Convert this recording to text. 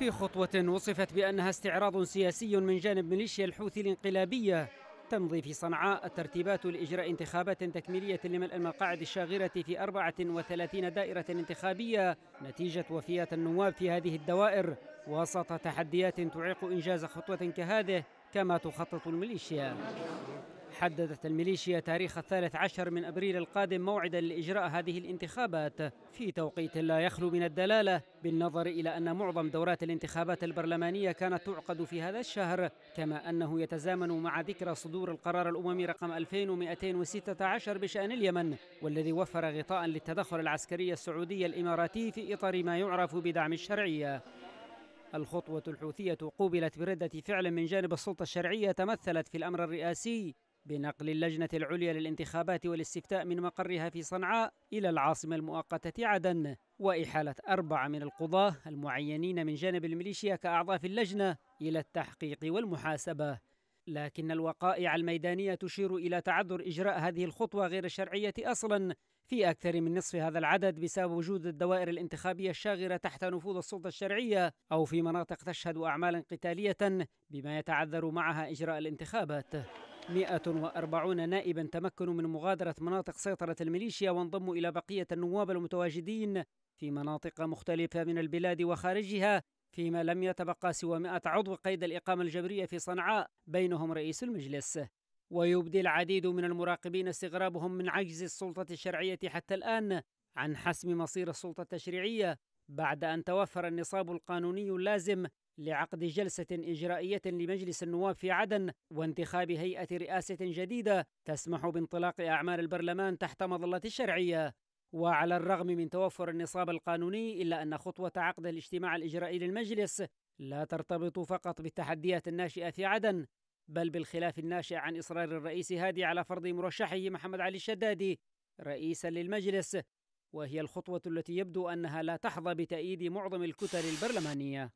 في خطوة وصفت بأنها استعراض سياسي من جانب ميليشيا الحوثي الانقلابية تمضي في صنعاء الترتيبات لإجراء انتخابات تكميلية لملء المقاعد الشاغرة في 34 دائرة انتخابية نتيجة وفيات النواب في هذه الدوائر وسط تحديات تعيق إنجاز خطوة كهذه كما تخطط الميليشيا حددت الميليشيا تاريخ الثالث عشر من أبريل القادم موعدا لإجراء هذه الانتخابات في توقيت لا يخلو من الدلالة بالنظر إلى أن معظم دورات الانتخابات البرلمانية كانت تعقد في هذا الشهر كما أنه يتزامن مع ذكرى صدور القرار الأممي رقم 2216 بشأن اليمن والذي وفر غطاء للتدخل العسكري السعودي الإماراتي في إطار ما يعرف بدعم الشرعية الخطوة الحوثية قوبلت بردة فعل من جانب السلطة الشرعية تمثلت في الأمر الرئاسي بنقل اللجنة العليا للانتخابات والاستفتاء من مقرها في صنعاء إلى العاصمة المؤقتة عدن وإحالة أربعة من القضاة المعينين من جانب الميليشيا كأعضاء في اللجنة إلى التحقيق والمحاسبة لكن الوقائع الميدانية تشير إلى تعذر إجراء هذه الخطوة غير الشرعية أصلاً في أكثر من نصف هذا العدد بسبب وجود الدوائر الانتخابية الشاغرة تحت نفوذ السلطة الشرعية أو في مناطق تشهد أعمالا قتالية بما يتعذر معها إجراء الانتخابات 140 نائبا تمكنوا من مغادرة مناطق سيطرة الميليشيا وانضموا إلى بقية النواب المتواجدين في مناطق مختلفة من البلاد وخارجها فيما لم يتبقى سوى 100 عضو قيد الإقامة الجبرية في صنعاء بينهم رئيس المجلس ويبدي العديد من المراقبين استغرابهم من عجز السلطة الشرعية حتى الآن عن حسم مصير السلطة التشريعية بعد أن توفر النصاب القانوني اللازم لعقد جلسة إجرائية لمجلس النواب في عدن وانتخاب هيئة رئاسة جديدة تسمح بانطلاق أعمال البرلمان تحت مظلة الشرعية وعلى الرغم من توفر النصاب القانوني إلا أن خطوة عقد الاجتماع الإجرائي للمجلس لا ترتبط فقط بالتحديات الناشئة في عدن بل بالخلاف الناشئ عن إصرار الرئيس هادي على فرض مرشحه محمد علي الشدادي رئيسا للمجلس وهي الخطوة التي يبدو أنها لا تحظى بتأييد معظم الكتل البرلمانية